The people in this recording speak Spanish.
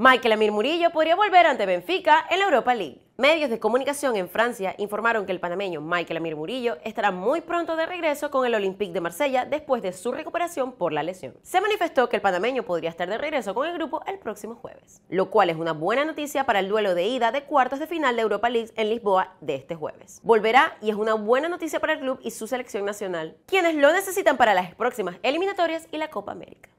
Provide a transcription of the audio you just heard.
Michael Amir Murillo podría volver ante Benfica en la Europa League. Medios de comunicación en Francia informaron que el panameño Michael Amir Murillo estará muy pronto de regreso con el Olympique de Marsella después de su recuperación por la lesión. Se manifestó que el panameño podría estar de regreso con el grupo el próximo jueves, lo cual es una buena noticia para el duelo de ida de cuartos de final de Europa League en Lisboa de este jueves. Volverá y es una buena noticia para el club y su selección nacional, quienes lo necesitan para las próximas eliminatorias y la Copa América.